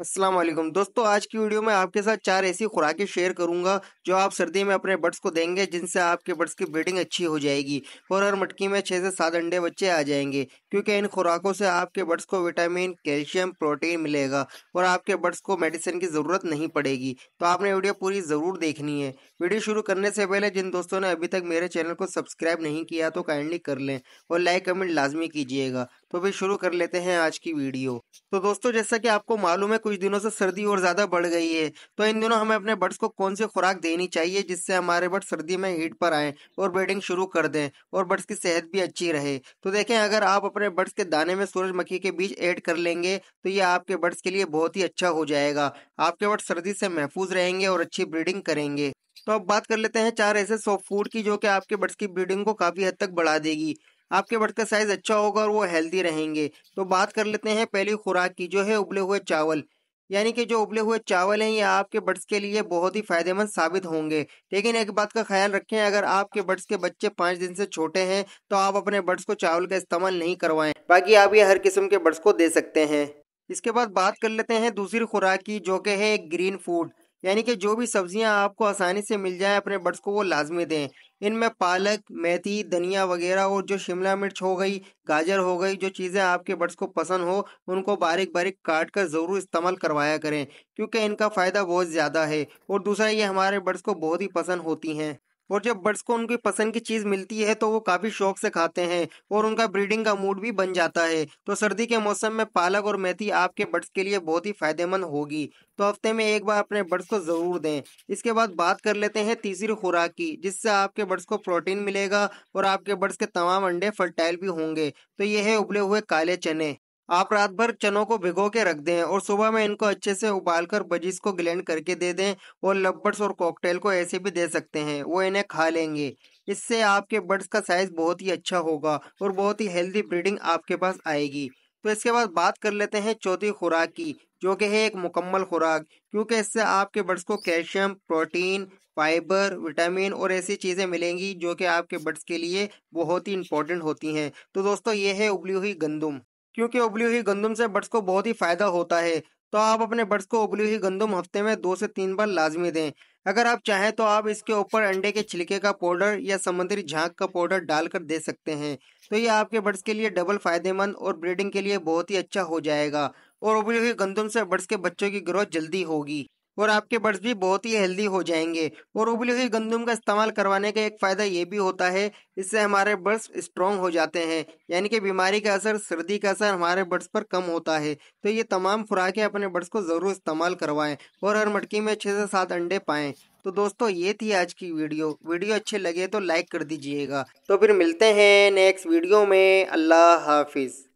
अस्सलाम वालेकुम दोस्तों आज की वीडियो में आपके साथ चार ऐसी खुराकें शेयर करूंगा जो आप सर्दी में अपने बर्ड्स को देंगे जिनसे आपके बर्ड्स की ब्रीडिंग अच्छी हो जाएगी और हर मटकी में छः से सात अंडे बच्चे आ जाएंगे क्योंकि इन खुराकों से आपके बर्ड्स को विटामिन कैल्शियम प्रोटीन मिलेगा और आपके बर्ड्स को मेडिसिन की ज़रूरत नहीं पड़ेगी तो आपने वीडियो पूरी ज़रूर देखनी है वीडियो शुरू करने से पहले जिन दोस्तों ने अभी तक मेरे चैनल को सब्सक्राइब नहीं किया तो काइंडली कर लें और लाइक कमेंट लाजमी कीजिएगा तो फिर शुरू कर लेते हैं आज की वीडियो तो दोस्तों जैसा कि आपको मालूम है कुछ दिनों से सर्दी और ज़्यादा बढ़ गई है तो इन दिनों हमें अपने बर्ड्स को कौन सी खुराक देनी चाहिए जिससे हमारे बर्ड सर्दी में हीट पर आए और ब्रीडिंग शुरू कर दें और बर्ड्स की सेहत भी अच्छी रहे तो देखें अगर आप अपने बर्ड्स के दाने में सूरजमुखी के बीज ऐड कर लेंगे तो ये आपके बर्ड्स के लिए बहुत ही अच्छा हो जाएगा आपके बर्ड सर्दी से महफूज रहेंगे और अच्छी ब्रीडिंग करेंगे तो अब बात कर लेते हैं चार ऐसे सॉफ्ट फूड की जो कि आपके बर्ड्स की ब्रीडिंग को काफ़ी हद तक बढ़ा देगी आपके बर्थ का साइज अच्छा होगा और वो हेल्दी रहेंगे तो बात कर लेते हैं पहली खुराक की जो है उबले हुए चावल यानी कि जो उबले हुए चावल हैं ये आपके बर्ड्स के लिए बहुत ही फायदेमंद साबित होंगे लेकिन एक बात का ख्याल रखें अगर आपके बर्ड्स के बच्चे पाँच दिन से छोटे हैं तो आप अपने बर्ड्स को चावल का इस्तेमाल नहीं करवाएं बाकी आप ये हर किस्म के बर्ड्स को दे सकते हैं इसके बाद बात कर लेते हैं दूसरी खुराक की जो कि है ग्रीन फूड यानी कि जो भी सब्जियां आपको आसानी से मिल जाए अपने बर्ड्स को वो लाजमी दें इनमें पालक मेथी धनिया वगैरह और जो शिमला मिर्च हो गई गाजर हो गई जो चीज़ें आपके बर्ड्स को पसंद हो उनको बारीक बारीक काट कर ज़रूर इस्तेमाल करवाया करें क्योंकि इनका फ़ायदा बहुत ज़्यादा है और दूसरा ये हमारे बर्ड्स को बहुत ही पसंद होती हैं और जब बर्ड्स को उनकी पसंद की चीज़ मिलती है तो वो काफ़ी शौक से खाते हैं और उनका ब्रीडिंग का मूड भी बन जाता है तो सर्दी के मौसम में पालक और मेथी आपके बर्ड्स के लिए बहुत ही फायदेमंद होगी तो हफ्ते में एक बार अपने बर्ड्स को ज़रूर दें इसके बाद बात कर लेते हैं तीसरी खुराक की जिससे आपके बर्ड्स को प्रोटीन मिलेगा और आपके बर्ड्स के तमाम अंडे फर्टाइल भी होंगे तो ये है उबले हुए काले चने आप रात भर चनों को भिगो के रख दें और सुबह में इनको अच्छे से उबाल कर बजीज को ग्लैंड करके दे दें और लब्बर्स और कॉकटेल को ऐसे भी दे सकते हैं वो इन्हें खा लेंगे इससे आपके बर्ड्स का साइज बहुत ही अच्छा होगा और बहुत ही हेल्दी ब्रीडिंग आपके पास आएगी तो इसके बाद बात कर लेते हैं चौथी खुराक की जो कि है एक मुकम्मल खुराक क्योंकि इससे आपके बर्ड्स को कैल्शियम प्रोटीन फाइबर विटामिन और ऐसी चीज़ें मिलेंगी जो कि आपके बर्ड्स के लिए बहुत ही इंपॉर्टेंट होती हैं तो दोस्तों ये है उबली हुई गंदम क्योंकि उबली हुई गंदम से बर्ड्स को बहुत ही फायदा होता है तो आप अपने बर्ड्स को उबली हुई गंदम हफ्ते में दो से तीन बार लाजमी दें अगर आप चाहें तो आप इसके ऊपर अंडे के छिलके का पाउडर या समुद्री झाँक का पाउडर डालकर दे सकते हैं तो ये आपके बर्ड्स के लिए डबल फायदेमंद और ब्रीडिंग के लिए बहुत ही अच्छा हो जाएगा और उबली हुई गंदम से बर्ड्स के बच्चों की ग्रोथ जल्दी होगी और आपके बर्ड्स भी बहुत ही हेल्दी हो जाएंगे और उबली हुई गंदम का इस्तेमाल करवाने का एक फ़ायदा ये भी होता है इससे हमारे बर्ड्स स्ट्रॉन्ग हो जाते हैं यानी कि बीमारी का असर सर्दी का असर हमारे बर्ड्स पर कम होता है तो ये तमाम खुराकें अपने बर्ड्स को ज़रूर इस्तेमाल करवाएं और हर मटकी में छः से सात अंडे पाए तो दोस्तों ये थी आज की वीडियो वीडियो अच्छे लगे तो लाइक कर दीजिएगा तो फिर मिलते हैं नेक्स्ट वीडियो में अल्लाह हाफिज़